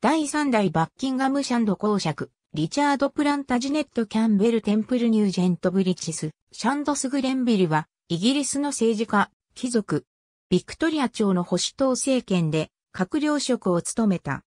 第3代バッキンガムシャンド公爵、リチャード・プランタジネット・キャンベル・テンプル・ニュージェント・ブリチス、シャンドス・グレンビルは、イギリスの政治家、貴族、ビクトリア朝の保守党政権で、閣僚職を務めた。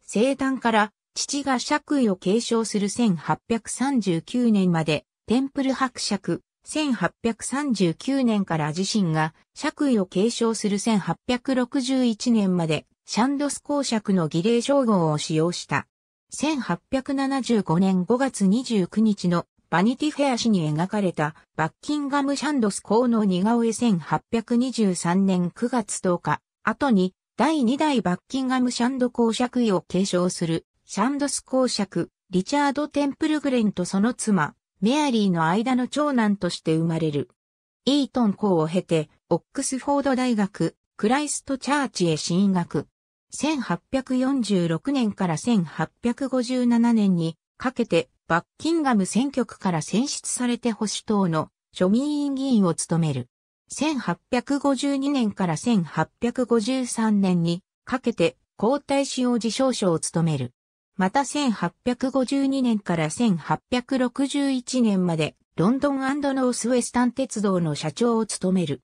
生誕から、父が爵位を継承する1839年まで、テンプル伯爵、1839年から自身が爵位を継承する1861年までシャンドス公爵の儀礼称号を使用した。1875年5月29日のバニティフェア誌に描かれたバッキンガム・シャンドス公の似顔絵1823年9月10日、後に第2代バッキンガム・シャンド公爵位を継承するシャンドス公爵、リチャード・テンプルグレンとその妻、メアリーの間の長男として生まれる。イートン校を経て、オックスフォード大学、クライストチャーチへ進学。1846年から1857年にかけてバッキンガム選挙区から選出されて保守党の庶民委員議員を務める。1852年から1853年にかけて皇太子王子少将を務める。また1852年から1861年までロンドンノースウェスタン鉄道の社長を務める。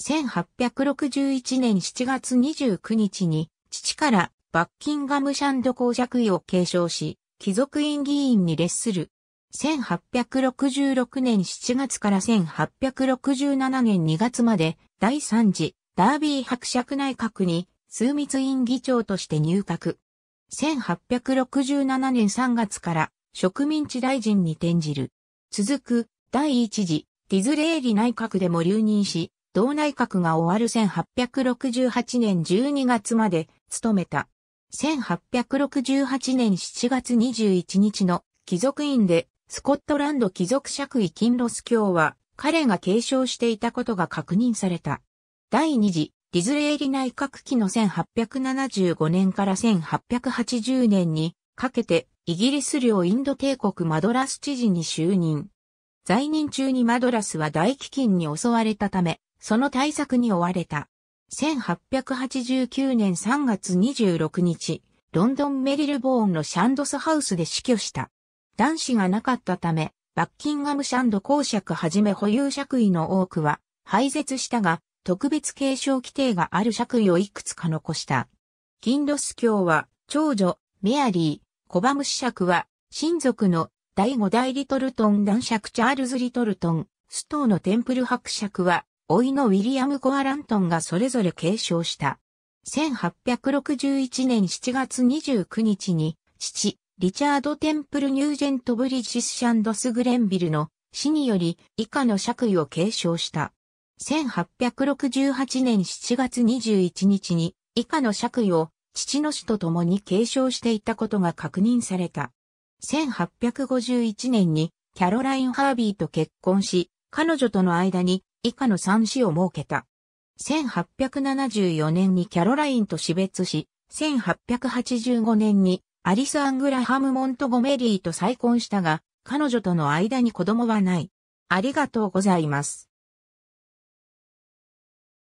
1861年7月29日に父からバッキンガムシャンド公爵位を継承し、貴族院議員に列する。1866年7月から1867年2月まで第3次ダービー伯爵内閣に枢密院議長として入閣。1867年3月から植民地大臣に転じる。続く第1次ディズレーリ内閣でも留任し、同内閣が終わる1868年12月まで務めた。1868年7月21日の貴族院でスコットランド貴族爵位金ロス教は彼が継承していたことが確認された。第二次ディズレーリ内閣期の1875年から1880年にかけてイギリス領インド帝国マドラス知事に就任。在任中にマドラスは大飢饉に襲われたため、その対策に追われた。1889年3月26日、ロンドンメリルボーンのシャンドスハウスで死去した。男子がなかったため、バッキンガムシャンド公爵はじめ保有爵位の多くは廃絶したが、特別継承規定がある爵位をいくつか残した。キンロス教は、長女、メアリー、コバム子爵は、親族の第五代リトルトン男爵チャールズ・リトルトン、ストーのテンプル伯爵は、甥のウィリアム・コアラントンがそれぞれ継承した。1861年7月29日に、父、リチャード・テンプル・ニュージェント・ブリジス・シャンドス・グレンビルの死により以下の爵位を継承した。1868年7月21日に以下の爵位を父の死と共に継承していたことが確認された。1851年にキャロライン・ハービーと結婚し、彼女との間に以下の3市を設けた。1874年にキャロラインと死別し、1885年にアリス・アングラハム・モントゴメリーと再婚したが、彼女との間に子供はない。ありがとうございます。